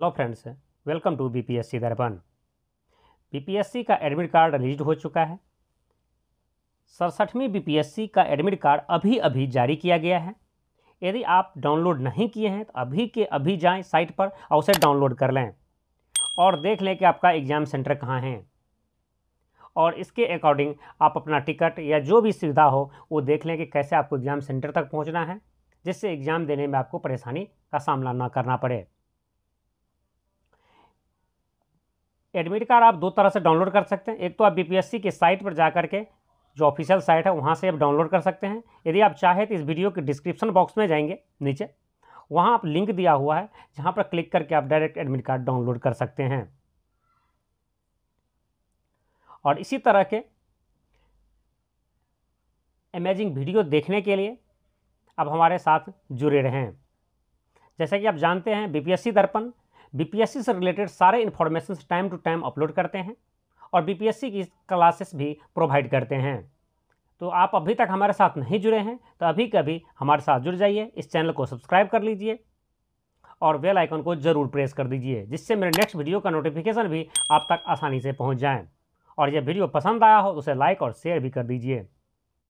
hello friends welcome to BPSC Darpan BPSC का admit card release हो चुका है सड़सठवीं बीपीएससी का एडमिट कार्ड अभी अभी जारी किया गया है यदि आप डाउनलोड नहीं किए हैं तो अभी के अभी जाएं साइट पर और उसे डाउनलोड कर लें और देख लें कि आपका एग्ज़ाम सेंटर कहाँ है और इसके अकॉर्डिंग आप अपना टिकट या जो भी सुविधा हो वो देख लें कि कैसे आपको एग्ज़ाम सेंटर तक पहुँचना है जिससे एग्ज़ाम देने में आपको परेशानी का सामना ना करना पड़े एडमिट कार्ड आप दो तरह से डाउनलोड कर सकते हैं एक तो आप बीपीएससी के साइट पर जा करके जो ऑफिशियल साइट है वहाँ से आप डाउनलोड कर सकते हैं यदि आप चाहें तो इस वीडियो के डिस्क्रिप्शन बॉक्स में जाएंगे नीचे वहाँ आप लिंक दिया हुआ है जहाँ पर क्लिक करके आप डायरेक्ट एडमिट कार्ड डाउनलोड कर सकते हैं और इसी तरह के अमेजिंग वीडियो देखने के लिए आप हमारे साथ जुड़े रहें जैसा कि आप जानते हैं बीपीएससी दर्पण बीपीएससी से रिलेटेड सारे information time to time upload करते हैं और बीपीएससी की क्लासेस भी प्रोवाइड करते हैं तो आप अभी तक हमारे साथ नहीं जुड़े हैं तो अभी कभी हमारे साथ जुड़ जाइए इस चैनल को सब्सक्राइब कर लीजिए और बेल आइकन को ज़रूर प्रेस कर दीजिए जिससे मेरे नेक्स्ट वीडियो का नोटिफिकेशन भी आप तक आसानी से पहुंच जाए और यह वीडियो पसंद आया हो तो उसे लाइक और शेयर भी कर दीजिए